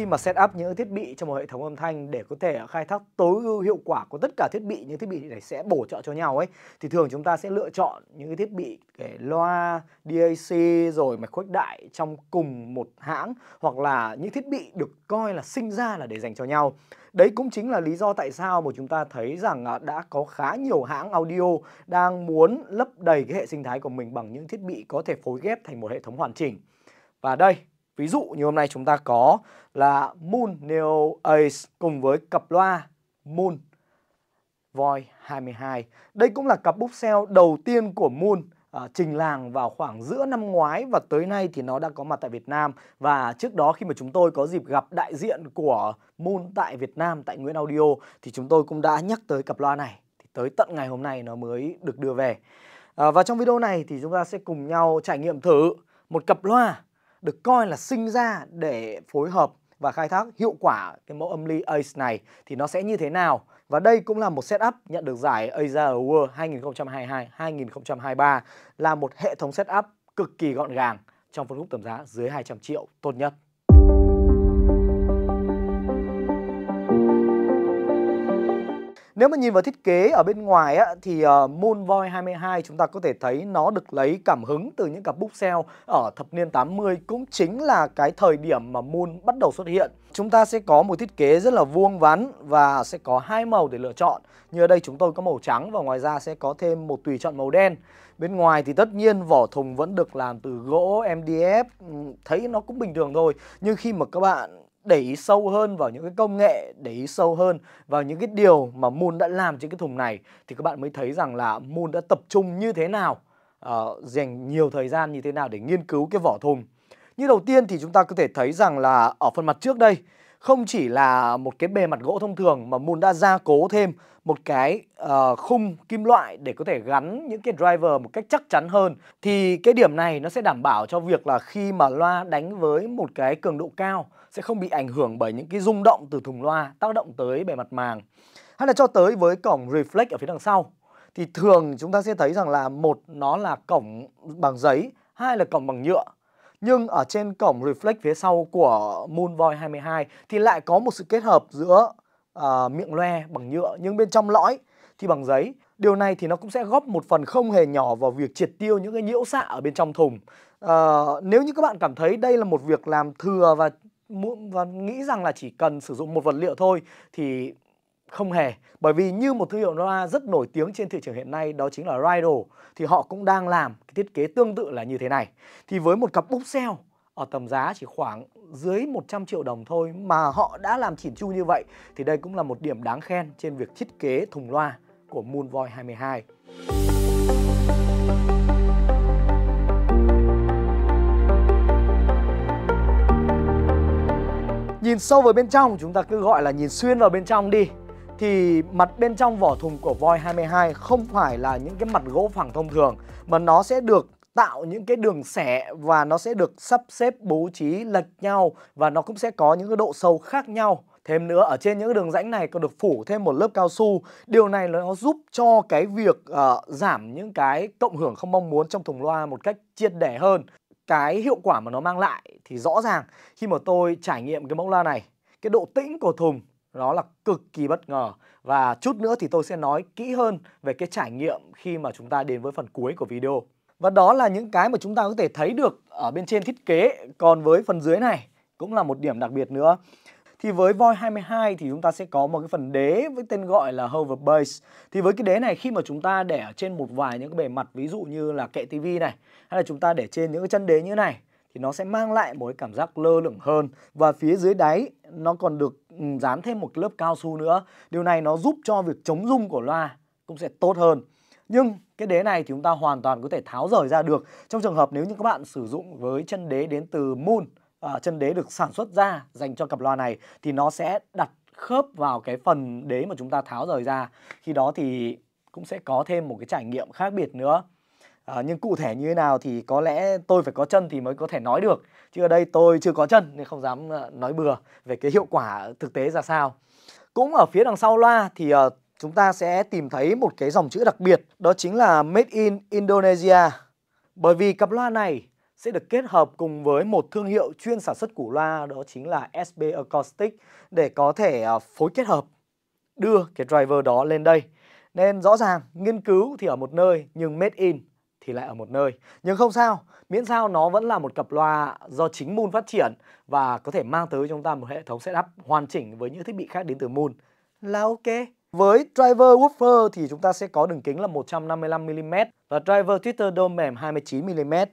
khi mà setup những thiết bị cho một hệ thống âm thanh để có thể khai thác tối ưu hiệu quả của tất cả thiết bị những thiết bị này sẽ bổ trợ cho nhau ấy thì thường chúng ta sẽ lựa chọn những cái thiết bị cái loa DAC rồi mạch khuếch đại trong cùng một hãng hoặc là những thiết bị được coi là sinh ra là để dành cho nhau đấy cũng chính là lý do tại sao mà chúng ta thấy rằng à, đã có khá nhiều hãng audio đang muốn lấp đầy cái hệ sinh thái của mình bằng những thiết bị có thể phối ghép thành một hệ thống hoàn chỉnh và đây Ví dụ như hôm nay chúng ta có là Moon Neo Ace cùng với cặp loa Moon Voi 22. Đây cũng là cặp búp xeo đầu tiên của Moon à, trình làng vào khoảng giữa năm ngoái và tới nay thì nó đã có mặt tại Việt Nam và trước đó khi mà chúng tôi có dịp gặp đại diện của Moon tại Việt Nam tại Nguyễn Audio thì chúng tôi cũng đã nhắc tới cặp loa này thì tới tận ngày hôm nay nó mới được đưa về à, và trong video này thì chúng ta sẽ cùng nhau trải nghiệm thử một cặp loa được coi là sinh ra để phối hợp và khai thác hiệu quả cái mẫu âm ly Ace này thì nó sẽ như thế nào. Và đây cũng là một setup nhận được giải Asia Award 2022-2023 là một hệ thống setup cực kỳ gọn gàng trong phân khúc tầm giá dưới 200 triệu tốt nhất. Nếu mà nhìn vào thiết kế ở bên ngoài á, thì uh, Moonvoy 22 chúng ta có thể thấy nó được lấy cảm hứng từ những cặp bookshelf ở thập niên 80 cũng chính là cái thời điểm mà Moon bắt đầu xuất hiện. Chúng ta sẽ có một thiết kế rất là vuông vắn và sẽ có hai màu để lựa chọn. Như ở đây chúng tôi có màu trắng và ngoài ra sẽ có thêm một tùy chọn màu đen. Bên ngoài thì tất nhiên vỏ thùng vẫn được làm từ gỗ MDF, ừ, thấy nó cũng bình thường thôi. Nhưng khi mà các bạn để ý sâu hơn vào những cái công nghệ để ý sâu hơn vào những cái điều mà Moon đã làm trên cái thùng này thì các bạn mới thấy rằng là Moon đã tập trung như thế nào uh, dành nhiều thời gian như thế nào để nghiên cứu cái vỏ thùng như đầu tiên thì chúng ta có thể thấy rằng là ở phần mặt trước đây không chỉ là một cái bề mặt gỗ thông thường mà Moon đã gia cố thêm một cái uh, khung kim loại để có thể gắn những cái driver một cách chắc chắn hơn thì cái điểm này nó sẽ đảm bảo cho việc là khi mà loa đánh với một cái cường độ cao sẽ không bị ảnh hưởng bởi những cái rung động từ thùng loa tác động tới bề mặt màng hay là cho tới với cổng reflect ở phía đằng sau thì thường chúng ta sẽ thấy rằng là một nó là cổng bằng giấy hai là cổng bằng nhựa nhưng ở trên cổng reflect phía sau của Moonvoy 22 thì lại có một sự kết hợp giữa uh, miệng loe bằng nhựa nhưng bên trong lõi thì bằng giấy Điều này thì nó cũng sẽ góp một phần không hề nhỏ vào việc triệt tiêu những cái nhiễu xạ ở bên trong thùng. À, nếu như các bạn cảm thấy đây là một việc làm thừa và và nghĩ rằng là chỉ cần sử dụng một vật liệu thôi thì không hề bởi vì như một thương hiệu loa rất nổi tiếng trên thị trường hiện nay đó chính là Rido thì họ cũng đang làm cái thiết kế tương tự là như thế này thì với một cặp búp xeo ở tầm giá chỉ khoảng dưới 100 triệu đồng thôi mà họ đã làm chỉn chu như vậy thì đây cũng là một điểm đáng khen trên việc thiết kế thùng loa của Moonvoy 22. Nhìn sâu vào bên trong chúng ta cứ gọi là nhìn xuyên vào bên trong đi thì mặt bên trong vỏ thùng của voi 22 không phải là những cái mặt gỗ phẳng thông thường mà nó sẽ được tạo những cái đường xẻ và nó sẽ được sắp xếp bố trí lật nhau và nó cũng sẽ có những cái độ sâu khác nhau. Thêm nữa ở trên những đường rãnh này còn được phủ thêm một lớp cao su. Điều này nó giúp cho cái việc uh, giảm những cái cộng hưởng không mong muốn trong thùng loa một cách triệt đẻ hơn cái hiệu quả mà nó mang lại thì rõ ràng khi mà tôi trải nghiệm cái mẫu loa này cái độ tĩnh của thùng nó là cực kỳ bất ngờ và chút nữa thì tôi sẽ nói kỹ hơn về cái trải nghiệm khi mà chúng ta đến với phần cuối của video và đó là những cái mà chúng ta có thể thấy được ở bên trên thiết kế còn với phần dưới này cũng là một điểm đặc biệt nữa thì với voi 22 thì chúng ta sẽ có một cái phần đế với tên gọi là hover base. Thì với cái đế này khi mà chúng ta để ở trên một vài những cái bề mặt ví dụ như là kệ tivi này hay là chúng ta để trên những cái chân đế như này thì nó sẽ mang lại một cái cảm giác lơ lửng hơn và phía dưới đáy nó còn được ừ, dán thêm một lớp cao su nữa. Điều này nó giúp cho việc chống rung của loa cũng sẽ tốt hơn. Nhưng cái đế này thì chúng ta hoàn toàn có thể tháo rời ra được trong trường hợp nếu như các bạn sử dụng với chân đế đến từ Moon uh, chân đế được sản xuất ra dành cho cặp loa này thì nó sẽ đặt khớp vào cái phần đế mà chúng ta tháo rời ra khi đó thì cũng sẽ có thêm một cái trải nghiệm khác biệt nữa à, nhưng cụ thể như thế nào thì có lẽ tôi phải có chân thì mới có thể nói được chứ ở đây tôi chưa có chân nên không dám ờ, nói bừa về cái hiệu quả thực tế ra sao cũng ở phía đằng sau loa thì uh, chúng ta sẽ tìm thấy một cái dòng chữ đặc biệt đó chính là made in Indonesia bởi vì cặp loa này sẽ được kết hợp cùng với một thương hiệu chuyên sản xuất củ loa đó chính là SB Acoustic để có thể à, phối kết hợp đưa cái driver đó lên đây. Nên rõ ràng nghiên cứu thì ở một nơi nhưng made in thì lại ở một nơi. Nhưng không sao, miễn sao nó vẫn là một cặp loa do chính Moon phát triển và có thể mang tới chúng ta một hệ thống setup hoàn chỉnh với những thiết bị khác đến từ Moon là ok. Với driver woofer thì chúng ta sẽ có đường kính là 155mm và driver tweeter dome mềm 29mm.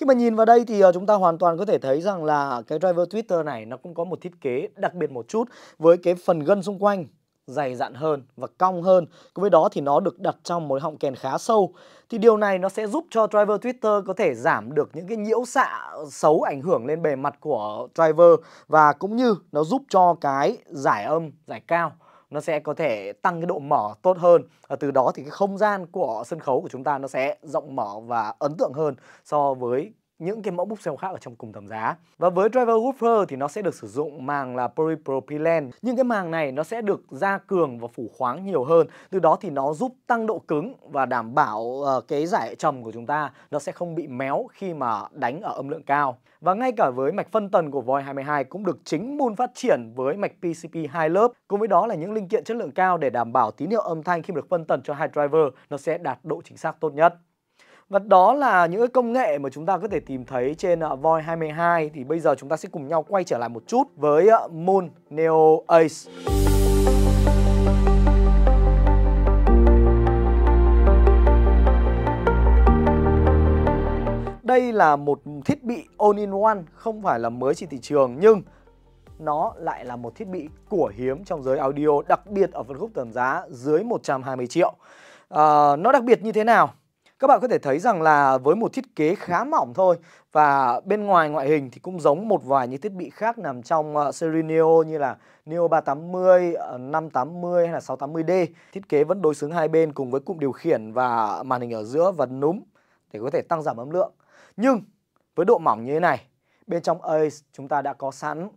Khi mà nhìn vào đây thì ờ, chúng ta hoàn toàn có thể thấy rằng là cái driver Twitter này nó cũng có một thiết kế đặc biệt một chút với cái phần gân xung quanh dày dặn hơn và cong hơn. Cùng với đó thì nó được đặt trong một họng kèn khá sâu. Thì điều này nó sẽ giúp cho driver Twitter có thể giảm được những cái nhiễu xạ xấu ảnh hưởng lên bề mặt của driver và cũng như nó giúp cho cái giải âm, giải cao nó sẽ có thể tăng cái độ mở tốt hơn và từ đó thì cái không gian của sân khấu của chúng ta nó sẽ rộng mở và ấn tượng hơn so với những cái mẫu bookshelf khác ở trong cùng tầm giá. Và với driver woofer thì nó sẽ được sử dụng màng là polypropylene. Nhưng cái màng này nó sẽ được gia cường và phủ khoáng nhiều hơn. Từ đó thì nó giúp tăng độ cứng và đảm bảo ờ, cái giải trầm của chúng ta nó sẽ không bị méo khi mà đánh ở âm lượng cao. Và ngay cả với mạch phân tần của Voi 22 cũng được chính Moon phát triển với mạch PCP hai lớp. Cùng với đó là những linh kiện chất lượng cao để đảm bảo tín hiệu âm thanh khi được phân tần cho hai driver nó sẽ đạt độ chính xác tốt nhất. Và đó là những cái công nghệ mà chúng ta có thể tìm thấy trên uh, Voi 22 Thì bây giờ chúng ta sẽ cùng nhau quay trở lại một chút với uh, Moon Neo Ace Đây là một thiết bị all-in-one không phải là mới trên thị trường nhưng nó lại là một thiết bị của hiếm trong giới audio đặc biệt ở phân khúc tầm giá dưới 120 triệu. À, nó đặc biệt như thế nào? Các bạn có thể thấy rằng là với một thiết kế khá mỏng thôi và bên ngoài ngoại hình thì cũng giống một vài những thiết bị khác nằm trong uh, series Neo như là Neo 380, uh, 580 hay là 680D. Thiết kế vẫn đối xứng hai bên cùng với cụm điều khiển và màn hình ở giữa và núm để có thể tăng giảm âm lượng. Nhưng với độ mỏng như thế này, bên trong Ace chúng ta đã có sẵn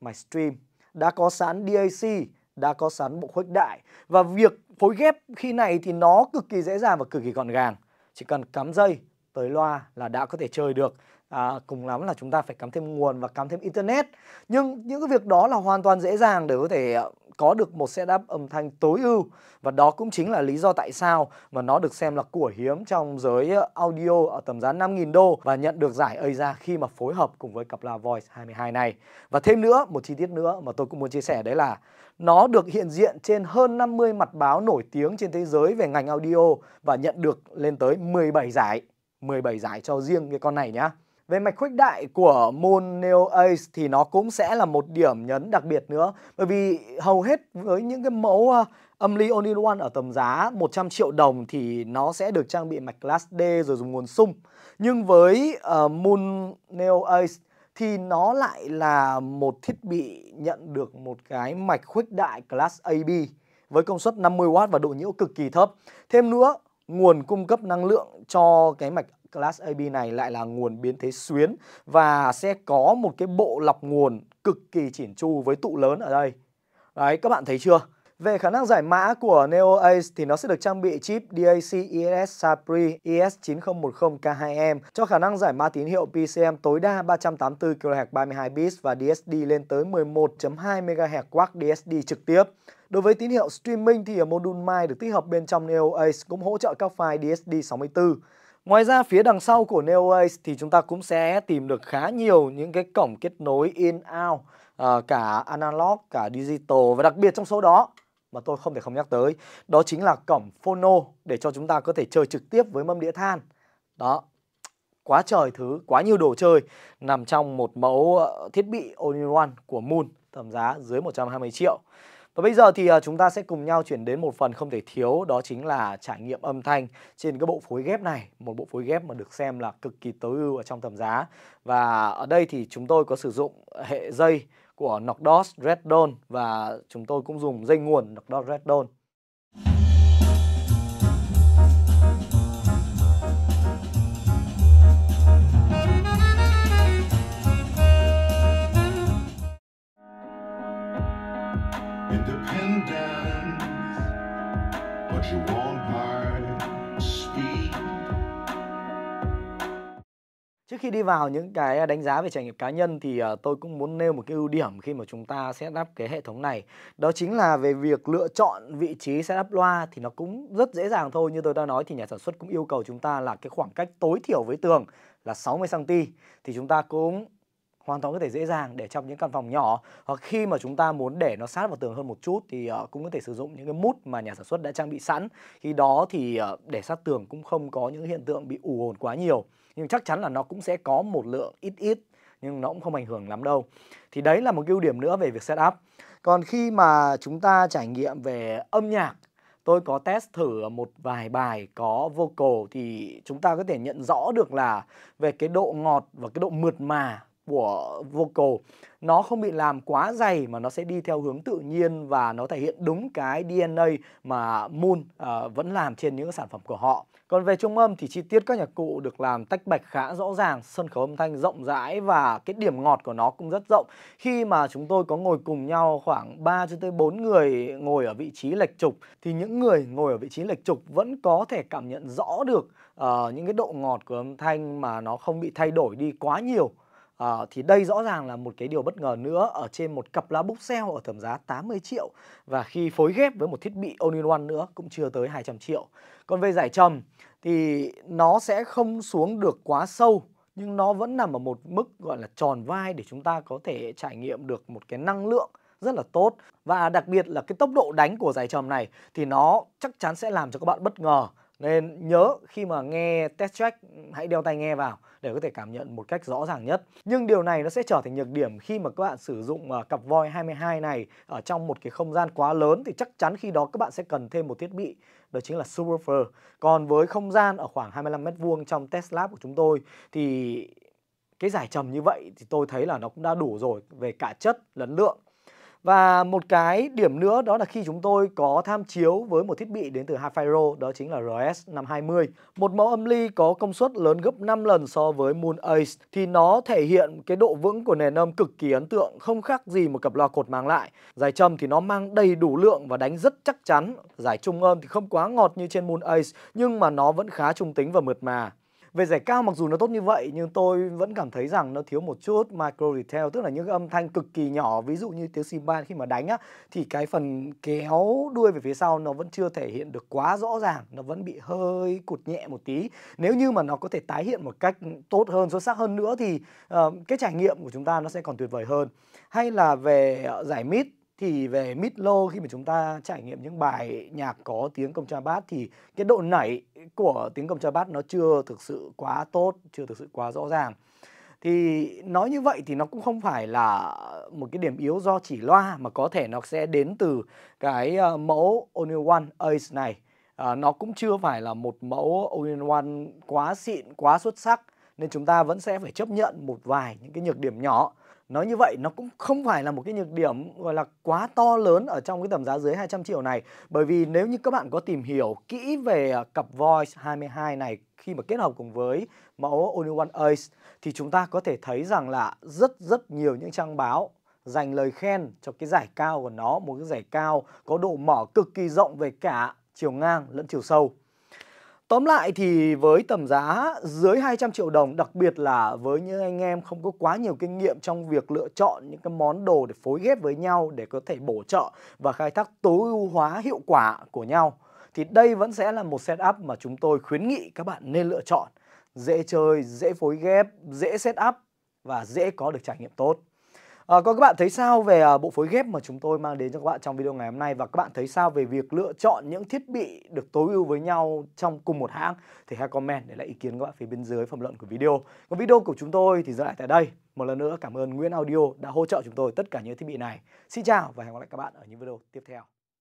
máy stream, đã có sẵn DAC, đã có sẵn bộ khuếch đại và việc phối ghép khi này thì nó cực kỳ dễ dàng và cực kỳ gọn gàng chỉ cần cắm dây tới loa là đã có thể chơi được à, cùng lắm là chúng ta phải cắm thêm nguồn và cắm thêm internet nhưng những cái việc đó là hoàn toàn dễ dàng để có thể ờ, có được một setup âm thanh tối ưu và đó cũng chính là lý do tại sao mà nó được xem là của hiếm trong giới ờ, audio ở tầm giá 5.000 đô và nhận được giải AZA khi mà phối hợp cùng với cặp loa Voice 22 này. Và thêm nữa, một chi tiết nữa mà tôi cũng muốn chia sẻ đấy là nó được hiện diện trên hơn 50 mặt báo nổi tiếng trên thế giới về ngành audio và nhận được lên tới 17 giải. 17 giải cho riêng cái con này nhá. Về mạch khuếch đại của môn Neo Ace thì nó cũng sẽ là một điểm nhấn đặc biệt nữa bởi vì hầu hết với những cái mẫu ờ, âm ly all in one ở tầm giá 100 triệu đồng thì nó sẽ được trang bị mạch class D rồi dùng nguồn sung. Nhưng với uh, ờ, Moon Neo Ace thì nó lại là một thiết bị nhận được một cái mạch khuếch đại class AB với công suất 50W và độ nhiễu cực kỳ thấp. Thêm nữa, nguồn cung cấp năng lượng cho cái mạch class AB này lại là nguồn biến thế xuyến và sẽ có một cái bộ lọc nguồn cực kỳ chỉn chu với tụ lớn ở đây. Đấy, các bạn thấy chưa? Về khả năng giải mã của Neo Ace thì nó sẽ được trang bị chip DAC ES Sapri ES9010K2M cho khả năng giải mã tín hiệu PCM tối đa 384 kHz 32 bits và DSD lên tới 11.2 MHz quad DSD trực tiếp. Đối với tín hiệu streaming thì module My được tích hợp bên trong Neo Ace cũng hỗ trợ các file DSD64. Ngoài ra phía đằng sau của NeoAce thì chúng ta cũng sẽ tìm được khá nhiều những cái cổng kết nối in-out ờ, cả analog, cả digital và đặc biệt trong số đó mà tôi không thể không nhắc tới đó chính là cổng phono để cho chúng ta có thể chơi trực tiếp với mâm đĩa than. Đó, quá trời thứ, quá nhiều đồ chơi nằm trong một mẫu ờ, thiết bị all in one của Moon tầm giá dưới 120 triệu. Và bây giờ thì à, chúng ta sẽ cùng nhau chuyển đến một phần không thể thiếu đó chính là trải nghiệm âm thanh trên cái bộ phối ghép này, một bộ phối ghép mà được xem là cực kỳ tối ưu ở trong tầm giá. Và ở đây thì chúng tôi có sử dụng hệ dây của Nocdos Redstone và chúng tôi cũng dùng dây nguồn Nocdos Redstone. independence, but you want my speed. Trước khi đi vào những cái đánh giá về trải nghiệm cá nhân thì ờ, tôi cũng muốn nêu một cái ưu điểm khi mà chúng ta setup cái hệ thống này. Đó chính là về việc lựa chọn vị trí setup loa thì nó cũng rất dễ dàng thôi. Như tôi đã nói thì nhà sản xuất cũng yêu cầu chúng ta là cái khoảng cách tối thiểu với tường là 60 cm thì chúng ta cũng hoàn toàn có thể dễ dàng để trong những căn phòng nhỏ hoặc khi mà chúng ta muốn để nó sát vào tường hơn một chút thì ờ, cũng có thể sử dụng những cái mút mà nhà sản xuất đã trang bị sẵn khi đó thì ờ, để sát tường cũng không có những hiện tượng bị ù ồn quá nhiều nhưng chắc chắn là nó cũng sẽ có một lượng ít ít nhưng nó cũng không ảnh hưởng lắm đâu thì đấy là một ưu điểm nữa về việc setup còn khi mà chúng ta trải nghiệm về âm nhạc tôi có test thử một vài bài có vocal thì chúng ta có thể nhận rõ được là về cái độ ngọt và cái độ mượt mà của vocal nó không bị làm quá dày mà nó sẽ đi theo hướng tự nhiên và nó thể hiện đúng cái DNA mà Moon uh, vẫn làm trên những sản phẩm của họ. Còn về trung âm thì chi tiết các nhạc cụ được làm tách bạch khá rõ ràng, sân khấu âm thanh rộng rãi và cái điểm ngọt của nó cũng rất rộng. Khi mà chúng tôi có ngồi cùng nhau khoảng 3 cho tới 4 người ngồi ở vị trí lệch trục thì những người ngồi ở vị trí lệch trục vẫn có thể cảm nhận rõ được uh, những cái độ ngọt của âm thanh mà nó không bị thay đổi đi quá nhiều À, thì đây rõ ràng là một cái điều bất ngờ nữa ở trên một cặp lá búc xeo ở tầm giá 80 triệu và khi phối ghép với một thiết bị all-in-one nữa cũng chưa tới 200 triệu. Còn về giải trầm thì nó sẽ không xuống được quá sâu nhưng nó vẫn nằm ở một mức gọi là tròn vai để chúng ta có thể trải nghiệm được một cái năng lượng rất là tốt và đặc biệt là cái tốc độ đánh của giải trầm này thì nó chắc chắn sẽ làm cho các bạn bất ngờ nên nhớ khi mà nghe test track hãy đeo tai nghe vào để có thể cảm nhận một cách rõ ràng nhất. Nhưng điều này nó sẽ trở thành nhược điểm khi mà các bạn sử dụng à, cặp voi 22 này ở trong một cái không gian quá lớn thì chắc chắn khi đó các bạn sẽ cần thêm một thiết bị đó chính là subwoofer. Còn với không gian ở khoảng 25 mét vuông trong test lab của chúng tôi thì cái giải trầm như vậy thì tôi thấy là nó cũng đã đủ rồi về cả chất lẫn lượng và một cái điểm nữa đó là khi chúng tôi có tham chiếu với một thiết bị đến từ Hafiro, đó chính là RS520. Một mẫu âm ly có công suất lớn gấp 5 lần so với Moon Ace thì nó thể hiện cái độ vững của nền âm cực kỳ ấn tượng, không khác gì một cặp loa cột mang lại. Giải trầm thì nó mang đầy đủ lượng và đánh rất chắc chắn. Giải trung âm thì không quá ngọt như trên Moon Ace nhưng mà nó vẫn khá trung tính và mượt mà. Về giải cao mặc dù nó tốt như vậy nhưng tôi vẫn cảm thấy rằng nó thiếu một chút micro detail tức là những âm thanh cực kỳ nhỏ ví dụ như tiếng cymbal khi mà đánh á thì cái phần kéo đuôi về phía sau nó vẫn chưa thể hiện được quá rõ ràng, nó vẫn bị hơi cụt nhẹ một tí. Nếu như mà nó có thể tái hiện một cách tốt hơn, xuất sắc hơn nữa thì uh, cái trải nghiệm của chúng ta nó sẽ còn tuyệt vời hơn. Hay là về ờ, giải mid thì về mid low khi mà chúng ta trải nghiệm những bài nhạc có tiếng công tra bát thì cái độ nảy của tiếng công tra bát nó chưa thực sự quá tốt, chưa thực sự quá rõ ràng. Thì nói như vậy thì nó cũng không phải là một cái điểm yếu do chỉ loa mà có thể nó sẽ đến từ cái ờ, mẫu Only One Ace này. À, nó cũng chưa phải là một mẫu Only One quá xịn, quá xuất sắc nên chúng ta vẫn sẽ phải chấp nhận một vài những cái nhược điểm nhỏ nói như vậy nó cũng không phải là một cái nhược điểm gọi là quá to lớn ở trong cái tầm giá dưới 200 triệu này bởi vì nếu như các bạn có tìm hiểu kỹ về à, cặp Voice 22 này khi mà kết hợp cùng với mẫu Only One Ace thì chúng ta có thể thấy rằng là rất rất nhiều những trang báo dành lời khen cho cái giải cao của nó một cái giải cao có độ mở cực kỳ rộng về cả chiều ngang lẫn chiều sâu Tóm lại thì với tầm giá dưới 200 triệu đồng, đặc biệt là với những anh em không có quá nhiều kinh nghiệm trong việc lựa chọn những cái món đồ để phối ghép với nhau để có thể bổ trợ và khai thác tối ưu hóa hiệu quả của nhau thì đây vẫn sẽ là một setup mà chúng tôi khuyến nghị các bạn nên lựa chọn. Dễ chơi, dễ phối ghép, dễ setup và dễ có được trải nghiệm tốt. À, còn các bạn thấy sao về à, bộ phối ghép mà chúng tôi mang đến cho các bạn trong video ngày hôm nay và các bạn thấy sao về việc lựa chọn những thiết bị được tối ưu với nhau trong cùng một hãng thì hãy comment để lại ý kiến các bạn phía bên dưới phần luận của video. Còn video của chúng tôi thì dừng lại tại đây. Một lần nữa cảm ơn Nguyễn Audio đã hỗ trợ chúng tôi tất cả những thiết bị này. Xin chào và hẹn gặp lại các bạn ở những video tiếp theo.